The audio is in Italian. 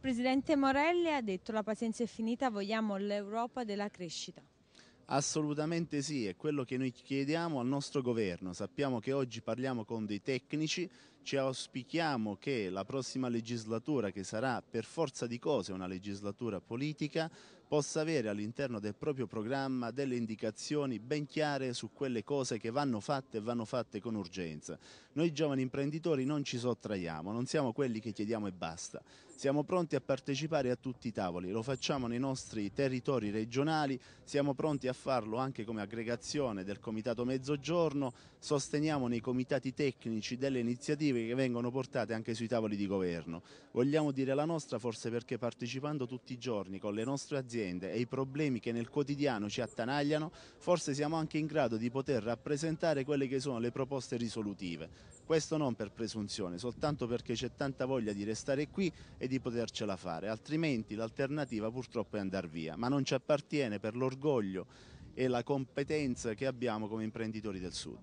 presidente Morelli ha detto la pazienza è finita, vogliamo l'Europa della crescita. Assolutamente sì, è quello che noi chiediamo al nostro governo. Sappiamo che oggi parliamo con dei tecnici ci auspichiamo che la prossima legislatura, che sarà per forza di cose una legislatura politica, possa avere all'interno del proprio programma delle indicazioni ben chiare su quelle cose che vanno fatte e vanno fatte con urgenza. Noi giovani imprenditori non ci sottraiamo, non siamo quelli che chiediamo e basta. Siamo pronti a partecipare a tutti i tavoli, lo facciamo nei nostri territori regionali, siamo pronti a farlo anche come aggregazione del Comitato Mezzogiorno, sosteniamo nei comitati tecnici delle iniziative iniziative che vengono portate anche sui tavoli di governo. Vogliamo dire la nostra forse perché partecipando tutti i giorni con le nostre aziende e i problemi che nel quotidiano ci attanagliano, forse siamo anche in grado di poter rappresentare quelle che sono le proposte risolutive. Questo non per presunzione, soltanto perché c'è tanta voglia di restare qui e di potercela fare, altrimenti l'alternativa purtroppo è andare via, ma non ci appartiene per l'orgoglio e la competenza che abbiamo come imprenditori del Sud.